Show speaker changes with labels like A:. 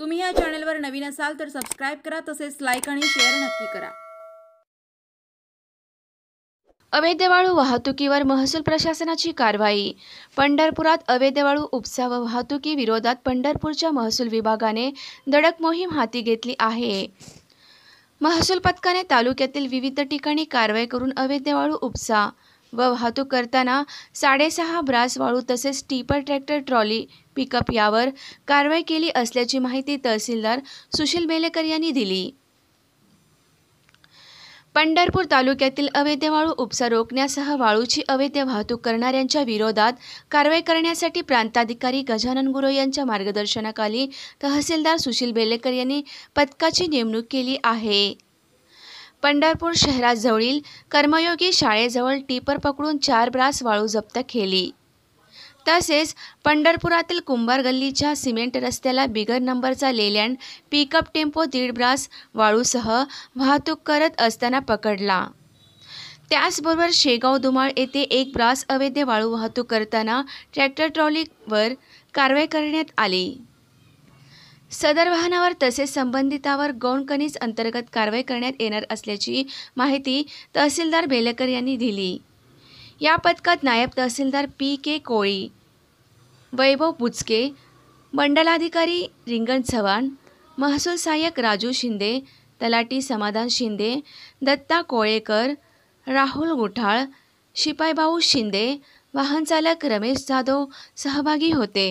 A: तुम्ही या चॅनलवर नवीन असाल तर सबस्क्राईब करा तसेच लाईक आणि शेअर नक्की करा अवैध वाळू वाहतुकीवर महसूल प्रशासनाची कारवाई पंढरपुरात अवैध वाळू उपसा व वाहतुकी विरोधात पंढरपूरच्या महसूल विभागाने दडक मोहीम हाती घेतली आहे महसूल पथकाने तालुक्यातील विविध ठिकाणी कारवाई करून अवैध वाळू उपसा व वाहतूक करताना साडेसहा ब्रास वाळू तसेच स्टीपर ट्रॅक्टर ट्रॉली पिकअप यावर कारवाई केली असल्याची माहिती तहसीलदार सुशील बेलेकर यांनी दिली पंढरपूर तालुक्यातील अवैध वाळू उपसा रोखण्यासह वाळूची अवैध वाहतूक करणाऱ्यांच्या विरोधात कारवाई करण्यासाठी प्रांताधिकारी गजानन गुरो यांच्या मार्गदर्शनाखाली तहसीलदार सुशील बेलेकर यांनी पथकाची नेमणूक केली आहे पंढरपूर शहराजवळील कर्मयोगी शाळेजवळ टिपर पकडून चार ब्रास वाळू जप्त केली तसेच पंढरपुरातील कुंभार गल्लीच्या सिमेंट रस्त्याला बिगर नंबरचा लेलँड पिकअप टेम्पो दीड ब्रास वाळूसह वाहतूक करत असताना पकडला त्याचबरोबर शेगाव दुमाळ येथे एक ब्रास अवैध वाळू वाहतूक करताना ट्रॅक्टर ट्रॉलीवर कारवाई करण्यात आली सदर वाहनावर तसेच संबंधितावर गौणकनीज अंतर्गत कारवाई करण्यात येणार असल्याची माहिती तहसीलदार बेलेकर यांनी दिली या पथकात नायब तहसीलदार पी के कोळी वैभव बुचके मंडलाधिकारी रिंगण चव्हाण महसूल सहाय्यक राजू शिंदे तलाटी समाधान शिंदे दत्ता कोळेकर राहुल गुठाळ शिपाईभाऊ शिंदे वाहनचालक रमेश जाधव सहभागी होते